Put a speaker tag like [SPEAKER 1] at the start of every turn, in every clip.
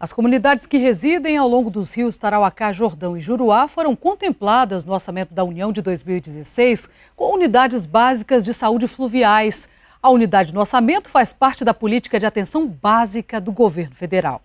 [SPEAKER 1] As comunidades que residem ao longo dos rios Tarauacá, Jordão e Juruá foram contempladas no orçamento da União de 2016 com unidades básicas de saúde fluviais. A unidade no orçamento faz parte da política de atenção básica do governo federal.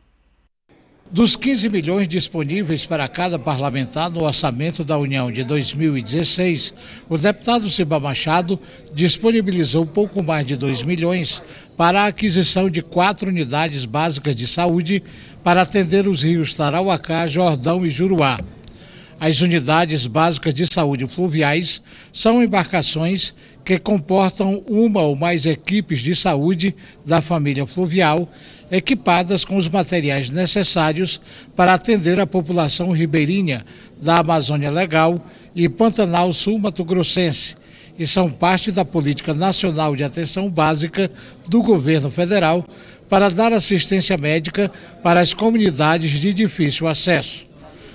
[SPEAKER 2] Dos 15 milhões disponíveis para cada parlamentar no orçamento da União de 2016, o deputado Ciba Machado disponibilizou pouco mais de 2 milhões para a aquisição de quatro unidades básicas de saúde para atender os rios Tarauacá, Jordão e Juruá. As unidades básicas de saúde fluviais são embarcações que comportam uma ou mais equipes de saúde da família fluvial, equipadas com os materiais necessários para atender a população ribeirinha da Amazônia Legal e Pantanal Sul-Mato-Grossense, e são parte da Política Nacional de Atenção Básica do Governo Federal para dar assistência médica para as comunidades de difícil acesso.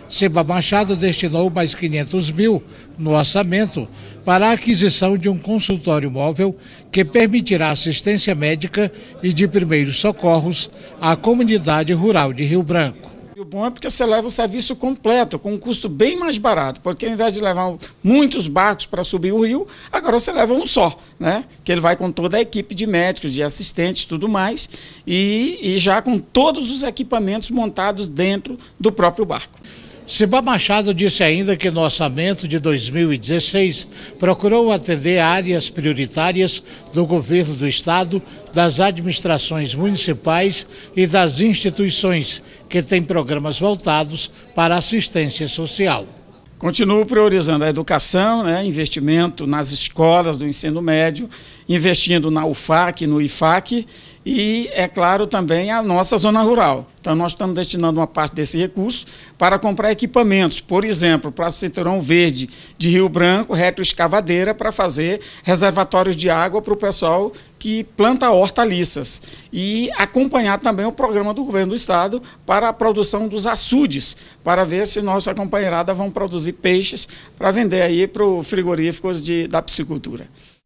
[SPEAKER 2] Seba Machado destinou mais 500 mil no orçamento para a aquisição de um consultório móvel que permitirá assistência médica e de primeiros socorros à comunidade rural de Rio Branco.
[SPEAKER 3] E o bom é porque você leva o serviço completo, com um custo bem mais barato, porque ao invés de levar muitos barcos para subir o rio, agora você leva um só, né? Que ele vai com toda a equipe de médicos, de assistentes, tudo mais,
[SPEAKER 2] e, e já com todos os equipamentos montados dentro do próprio barco. Seba Machado disse ainda que no orçamento de 2016 procurou atender áreas prioritárias do governo do estado, das administrações municipais e das instituições que têm programas voltados para assistência social. Continuo priorizando a educação, né, investimento
[SPEAKER 3] nas escolas do ensino médio, investindo na UFAC, no IFAC e, é claro, também a nossa zona rural. Então, nós estamos destinando uma parte desse recurso para comprar equipamentos, por exemplo, para o Cinturão Verde de Rio Branco, retroescavadeira para fazer reservatórios de água para o pessoal que planta hortaliças. E acompanhar também o programa do governo do estado para a produção dos açudes, para ver se nossa companheirada vão produzir peixes para vender aí para os frigoríficos de, da piscicultura.